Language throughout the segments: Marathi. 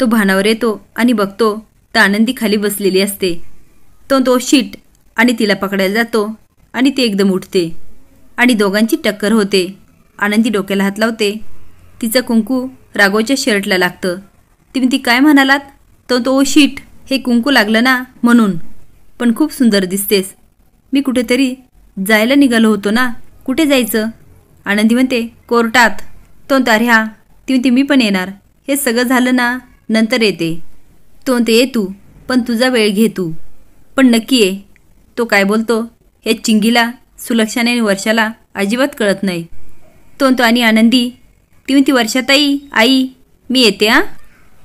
तो भानावर येतो आणि बघतो तर आनंदी खाली बसलेली असते तो तो शीट आणि तिला पकडायला जातो आणि ती एकदम उठते आणि दोघांची टक्कर होते आनंदी डोक्याला हात लावते तिचं कुंकू राघोच्या शर्टला लागतं तुम्ही ती काय म्हणालात तो तो ओ शीट हे कुंकू लागलं ना म्हणून पण खूप सुंदर दिसतेस मी कुठेतरी जायला निघालो होतो ना कुठे जायचं आनंदी म्हणते कोर्टात तो तर ह्या ती मी पण येणार हे सगळं झालं ना नंतर येते तो ते ये तू पण तुझा वेळ घे तू पण नक्की ये तो काय बोलतो हे चिंगीला सुलक्षाने आणि वर्षाला अजिबात कळत नाही तो तो आणि आनंदी ती वर्षात वर्षाताई आई मी येते आ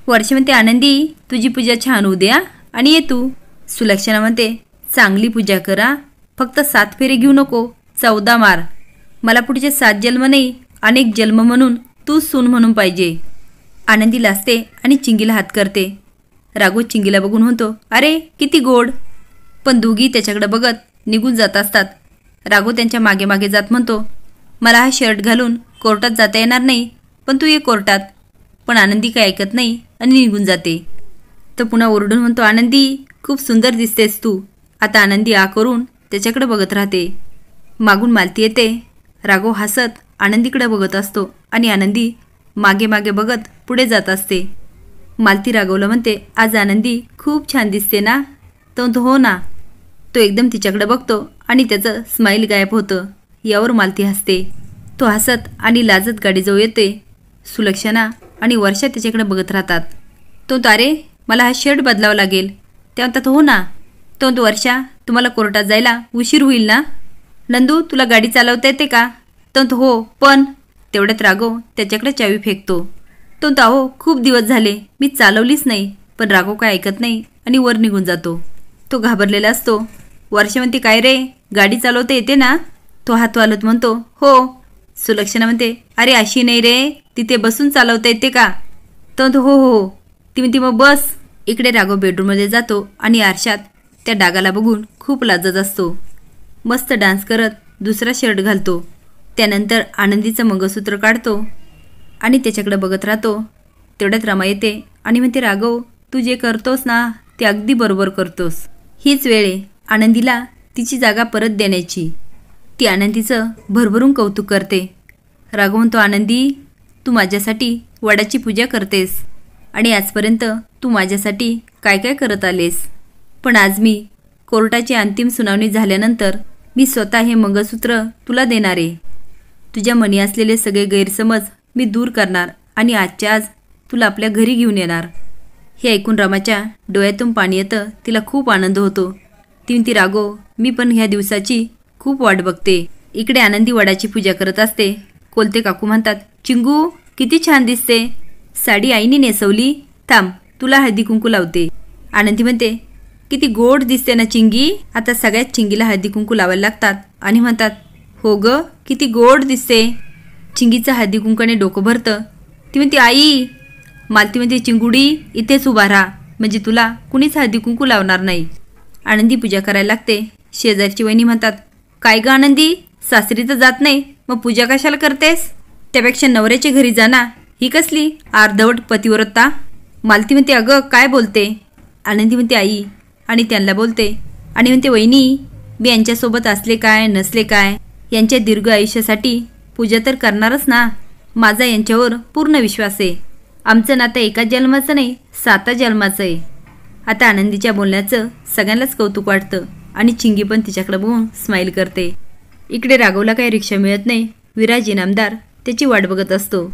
वर्ष म्हणते आनंदी तुझी पूजा छान होऊ द्या आणि ये तू सुलक्षणा म्हणते चांगली पूजा करा फक्त सात फेरे घेऊ नको चौदा मार मला पुढचे सात जन्म नाही अनेक जन्म म्हणून तू सून म्हणून पाहिजे आनंदी लाजते आणि चिंगीला हात करते राघव चिंगीला बघून म्हणतो अरे किती गोड पण दोघी त्याच्याकडे बघत निघून जात असतात राघव त्यांच्या मागे मागे जात म्हणतो मला हा शर्ट घालून कोर्टात जाता येणार नाही पण तू ये कोर्टात पण आनंदी काय ऐकत नाही आणि निघून जाते तर पुन्हा ओरडून म्हणतो आनंदी खूप सुंदर दिसतेस तू आता आनंदी आ करून त्याच्याकडे बघत राहते मागून मालती येते राघव हसत आनंदीकडे बघत असतो आणि आनंदी मागे मागे बघत पुढे जात असते मालती रागवलं म्हणते आज आनंदी खूप छान दिसते ना तो हो ना तो एकदम तिच्याकडे बघतो आणि त्याचं स्माईल गायब होतं यावर मालती हसते तो हसत आणि लाजत गाडीजवळ येते सुलक्षणा आणि वर्षा त्याच्याकडे बघत राहतात तो तारे मला हा शर्ट बदलावा लागेल त्या म्हणतात हो ना तो वर्षा तुम्हाला कोर्टात जायला उशीर होईल ना नंदू तुला गाडी चालवता येते का तो हो पण तेवढ्यात राघव त्याच्याकडे चावी फेकतो तो दावो खूप दिवस झाले मी चालवलीच नाही पण राघव काय ऐकत नाही आणि वर निघून जातो तो घाबरलेला असतो वर्षा म्हणते काय रे गाडी चालवता येते ना तो हात वालत म्हणतो हो सुलक्षणा म्हणते अरे अशी नाही रे तिथे बसून चालवता येते का तो म्हणतो हो हो, हो. ती म्हणते मग बस इकडे राघव बेडरूममध्ये जातो आणि आरशात त्या डागाला बघून खूप लाजत असतो मस्त डान्स करत दुसरा शर्ट घालतो त्यानंतर आनंदीचं मंगळसूत्र काढतो आणि त्याच्याकडं बघत राहतो तेवढ्यात रमा येते आणि म्हणते राघव तू जे करतोस ना ते अगदी बरोबर करतोस हीच वेळ आनंदीला तिची जागा परत देण्याची ती आनंदीचं भरभरून कौतुक करते राघव म्हणतो आनंदी तू माझ्यासाठी वडाची पूजा करतेस आणि आजपर्यंत तू माझ्यासाठी काय काय करत आलेस पण आज मी कोर्टाची अंतिम सुनावणी झाल्यानंतर मी स्वतः हे मंगळसूत्र तुला देणार आहे तुझ्या मनी असलेले सगळे गैरसमज मी दूर करणार आणि आजच्या आज तुला आपल्या घरी घेऊन येणार हे ऐकून रामाच्या डोळ्यातून पाणी येतं तिला खूप आनंद होतो ती ती रागो मी पण ह्या दिवसाची खूप वाट बघते इकडे आनंदी वडाची पूजा करत असते कोलते काकू म्हणतात चिंगू किती छान दिसते साडी आईने नेसवली थांब तुला हळदी कुंकू लावते आनंदी म्हणते किती गोड दिसते ना चिंगी आता सगळ्यात चिंगीला हळदी कुंकू लावायला लागतात आणि म्हणतात हो ग किती गोड दिसते चिंगीचं हळदी कुंकणे डोकं भरतं ती म्हणते आई मालती म्हणते चिंगुडी इथेच उभा राहा म्हणजे तुला कुणीच हळदी कुंकू लावणार नाही आनंदी पूजा करायला लागते शेजारची वहिनी म्हणतात काय गं आनंदी सासरी तर जात नाही मग पूजा कशाला करतेस त्यापेक्षा नवऱ्याच्या घरी जाना ही कसली अर्धवट पतिव्रता मालती म्हणते अगं काय बोलते आनंदी म्हणते आई आणि त्यांना बोलते आणि म्हणते वहिनी मी यांच्यासोबत असले काय नसले काय यांच्या दीर्घ आयुष्यासाठी पूजा तर करणारच ना माझा यांच्यावर पूर्ण विश्वास आहे आमचं नातं एका जन्माचं नाही साता जन्माचं आहे आता आनंदीच्या बोलण्याचं सगळ्यांनाच कौतुक वाटतं आणि चिंगी पण तिच्याकडे बघून स्माईल करते इकडे राघवला काही रिक्षा मिळत नाही विराज इनामदार त्याची वाट बघत असतो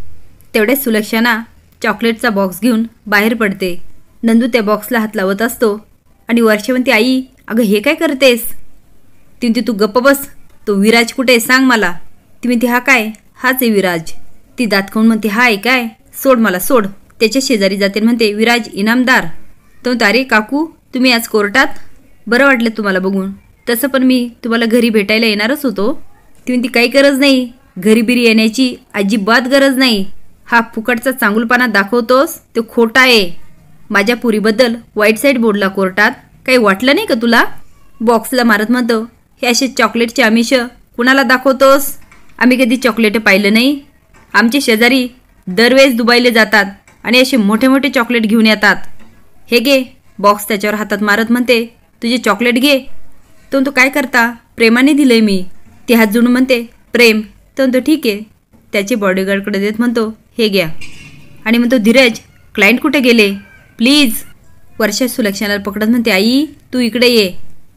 तेवढ्याच सुलक्षणा चॉकलेटचा बॉक्स घेऊन बाहेर पडते नंदू त्या बॉक्सला हात लावत असतो आणि वर्षवंती आई अगं हे काय करतेस तिथे तू गप्प बस तो विराज कुठे सांग मला ती म्हणते हा काय हाच आहे विराज ती दातखवून म्हणते हा आहे काय सोड मला सोड त्याच्या शेजारी जाते म्हणते विराज इनामदार तो तारे काकू तुम्ही आज कोर्टात बरं वाटलं तुम्हाला बघून तसं पण मी तुम्हाला घरी भेटायला येणारच होतो ती म्हणते काही गरज नाही घरी बिरी येण्याची अजिबात गरज नाही हा फुकटचा चांगुलपणा दाखवतोस तो खोटा आहे माझ्या पुरीबद्दल वाईट साईड बोर्डला कोर्टात काही वाटलं नाही का तुला बॉक्सला मारत म्हणतं हे असे चॉकलेटचे आमिष कुणाला दाखवतोस आम्ही कधी चॉकलेट पाहिलं नाही आमचे शेजारी दरवेळेस दुबईला जातात आणि असे मोठे मोठे चॉकलेट घेऊन येतात हे घे बॉक्स त्याच्यावर हातात मारत म्हणते तुझे चॉकलेट घे तो तो काय करता प्रेमाने दिलंय मी ते हात जुळून म्हणते प्रेम तो तो ठीक आहे त्याचे बॉडीगार्डकडे देत म्हणतो हे घ्या आणि म्हणतो धीरज क्लायंट कुठे गेले प्लीज वर्षा सुलक्षणाला पकडत म्हणते आई तू इकडे ये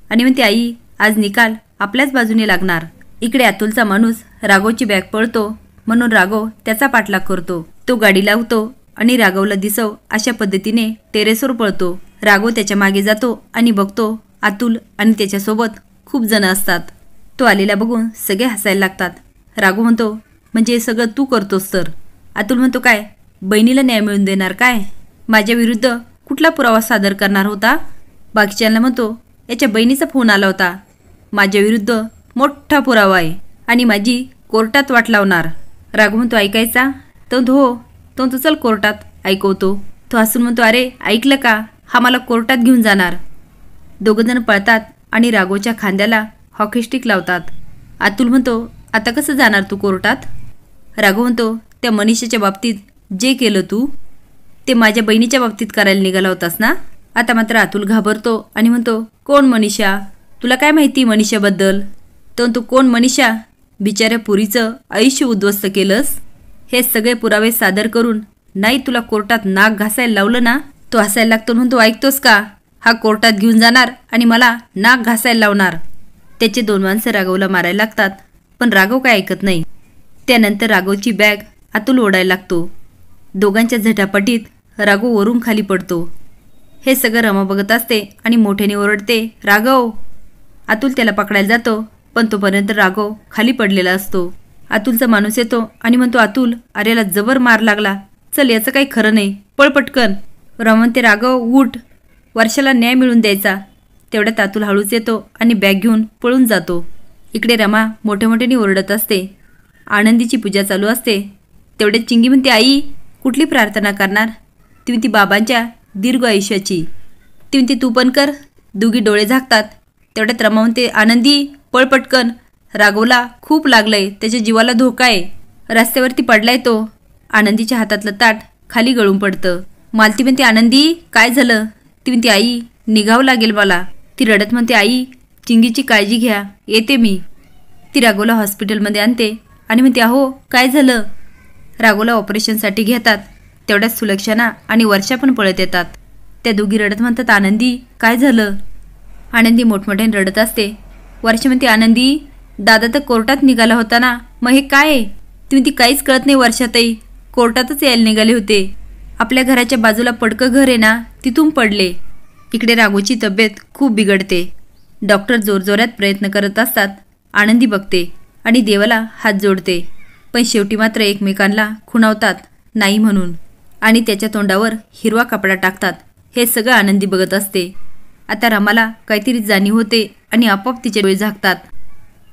आणि म्हणते आई आज निकाल आपल्याच बाजूने लागणार इकडे अतुलचा माणूस राघवची बॅग पळतो म्हणून राघव त्याचा पाठलाग करतो तो गाडी लावतो आणि राघवला दिसव अशा पद्धतीने टेरेसवर पळतो राघव त्याच्या मागे जातो आणि बघतो अतुल आणि त्याच्यासोबत खूप जण असतात तो आलेला बघून सगळे हसायला लागतात राघव म्हणतो म्हणजे सगळं तू करतोस तर अतुल म्हणतो काय बहिणीला न्याय मिळून देणार काय माझ्या विरुद्ध कुठला पुरावा सादर करणार होता बाकीच्यांना म्हणतो याच्या बहिणीचा फोन आला होता माझ्याविरुद्ध मोठा पुरावा आहे आणि माझी कोर्टात वाट लावणार राघव म्हणतो ऐकायचा तो धो हो. तो तो चल कोर्टात ऐकवतो तो असून म्हणतो अरे ऐकलं का हा मला कोर्टात घेऊन जाणार दोघंजण पळतात आणि राघोच्या खांद्याला हॉकीस्टिक लावतात अतुल म्हणतो आता कसं जाणार तू कोर्टात राघव म्हणतो त्या मनीषाच्या बाबतीत जे केलं तू ते माझ्या बहिणीच्या बाबतीत करायला निघाला होतास ना आता मात्र अतुल घाबरतो आणि म्हणतो कोण मनीषा तुला काय माहिती मनीषाबद्दल तर तू कोण मनीषा बिचाऱ्या पुरीचं आयुष्य उद्ध्वस्त केलंस हे सगळे पुरावे सादर करून नाही तुला कोर्टात नाक घासायला लावलं ना तो हसायला लागतो म्हणून तू ऐकतोस का हा कोर्टात घेऊन जाणार आणि मला नाक घासायला लावणार त्याचे दोन माणसं राघवला मारायला लागतात पण राघव काय ऐकत नाही त्यानंतर राघवची बॅग आतून ओढायला लागतो दोघांच्या झटापटीत राघव वरून खाली पडतो हे सगळं रमा बघत असते आणि मोठ्याने ओरडते राघव अतुल त्याला पकडायला जातो पण तोपर्यंत राघव खाली पडलेला असतो अतुलचा माणूस येतो आणि म्हणतो अतुल आर्याला जबर मार लागला चल याचं काही खरं नाही पळपटकन रमन ते राघव उठ वर्षाला न्याय मिळून द्यायचा तेवढ्यात अतुल हळूच येतो आणि बॅग घेऊन पळून जातो इकडे रमा मोठे मोठ्याने ओरडत असते आनंदीची पूजा चालू असते तेवढ्यात चिंगी म्हणते आई कुठली प्रार्थना करणार ती बाबांच्या दीर्घ आयुष्याची ती तू पण कर दोघी डोळे झाकतात तेवढ्यात रमावून ते आनंदी पळपटकन रागोला खूप लागलंय त्याच्या जीवाला धोका आहे रस्त्यावरती पडलाय तो आनंदीच्या हातातलं ताट खाली गळून पडतं मालती म्हणते आनंदी काय झालं ती म्हणते आई निघावं लागेल मला ती रडत म्हणते आई चिंगीची काळजी घ्या येते मी ती रागोला हॉस्पिटलमध्ये आणते आणि म्हणते अहो काय झालं रागोला ऑपरेशनसाठी घेतात तेवढ्याच सुलक्षणा आणि वर्षा पण पळत येतात त्या दोघी रडत म्हणतात आनंदी काय झालं आनंदी मोठमोठ्याने रडत असते वर्षामध्ये आनंदी दादा तर कोर्टात निघाला होता ना मग हे काय आहे तुम्ही ती काहीच कळत नाही वर्षातही कोर्टातच यायला निघाले होते आपल्या घराच्या बाजूला पडकं घर आहे ना तिथून पडले इकडे राघूची तब्येत खूप बिघडते डॉक्टर जोरजोरात प्रयत्न करत असतात आनंदी बघते आणि देवाला हात जोडते पण शेवटी मात्र एकमेकांना खुणावतात नाही म्हणून आणि त्याच्या तोंडावर हिरवा कपडा टाकतात हे सगळं आनंदी बघत असते आता रमाला काहीतरी जाणीव होते आणि आपोआप तिचे डोळे झाकतात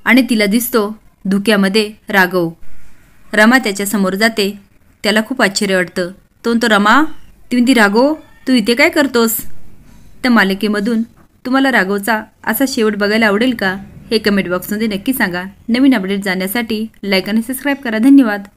आणि तिला दिसतो धुक्यामध्ये राघव रमा त्याच्यासमोर जाते त्याला खूप आश्चर्य वाटतं तो तो रमा ती राघव तू इथे काय करतोस तर मालिकेमधून तुम्हाला राघवचा असा शेवट बघायला आवडेल का हे कमेंट बॉक्समध्ये नक्की सांगा नवीन अपडेट जाण्यासाठी लाईक आणि सबस्क्राईब करा धन्यवाद